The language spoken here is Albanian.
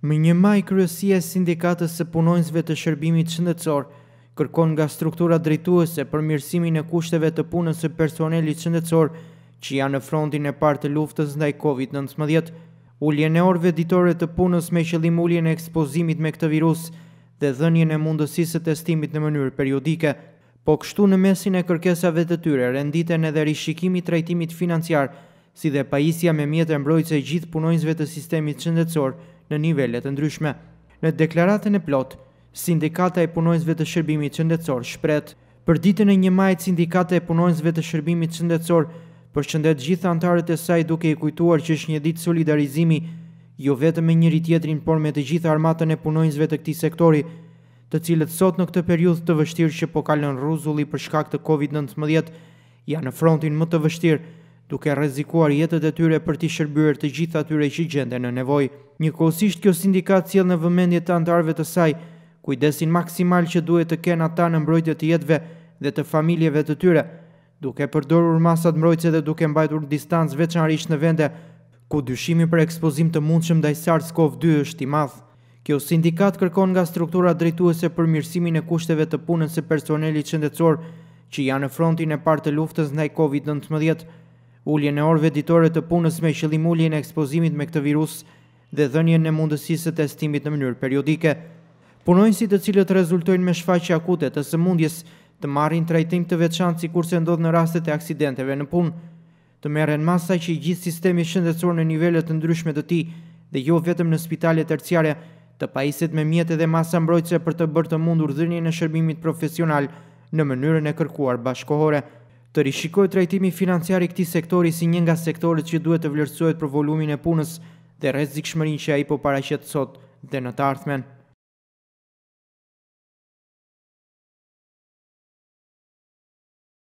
Më një maj kryesie e sindikatës së punonjësve të shërbimit shëndetësor kërkon nga struktura drejtuese për mirësimin e kushteve të punës së personelit shëndetësor që janë në frontin e parë të luftës ndaj COVID-19, uljen e orëve ditore të punës me qëllim uljen e ekspozimit me këtë virus dhe dhënien e mundësisë së testimit në mënyrë periodike. Po kështu në mesin e kërkesave të tyre renditen edhe rishikimi i trajtimit financiar, si dhe pajisja me mjetë e mbrojtëse gjithë punonjësve të sistemit shëndetësor në nivellet të ndryshme. Në deklaratën e plot, Sindikata e Punojnësve të Shërbimit shëndetësor shpret, për ditën e një majtë Sindikata e Punojnësve të Shërbimit Qëndetsor për qëndet gjithë antarët e saj duke i kujtuar që është një ditë solidarizimi, jo vetë me njëri tjetrin, por me të gjithë armatën e punojnësve të këti sektori, të cilët sot në këtë periud të vështirë që po kalën rruzulli për shkak të Covid-19, janë në frontin më të vështirë, duke rrezikuar jetët e tyre për t'i shërbyer të gjithë atyre që gjenden në nevojë. Njëkohësisht kjo sindikat sjell në vëmendje të anëtarëve të saj kujdesin maksimal që duhet të kenë ata në mbrojtje të jetëve dhe të familjeve të tyre, duke përdorur masat mbrojtëse dhe duke mbajtur distancë veçanërisht në vende ku dyshimi për ekspozim të mundshëm ndaj SARS-CoV-2 është i madh. Kjo sindikat kërkon nga struktura drejtuese për mirësimin e kushteve të punës së personelit shëndetësor që janë në frontin e parë të luftës ndaj COVID-19 ulljen e orëve ditore të punës me qëllim uljen e ekspozimit me këtë virus dhe dhënien e mundësisë së testimit në mënyrë periodike. Punonjësit të cilët rezultojnë me shfaqje akute të sëmundjes të marrin trajtim të veçantë sikurse ndodh në rastet e aksidenteve në punë, të merren masa që i gjithë sistemi shëndetësor në nivele të ndryshme të tij dhe jo vetëm në spitale tertiare të pajiset me mjetet dhe masa mbrojtëse për të bërë të mundur dhënien e shërbimit profesional në mënyrën e kërkuar bashkohore të rishikoj rejtimi financiari këti sektori si një nga sektorit që duhet të vlerësojt për volumin e punës dhe rezik shmërin që a i po parashet sot dhe në të arthmen.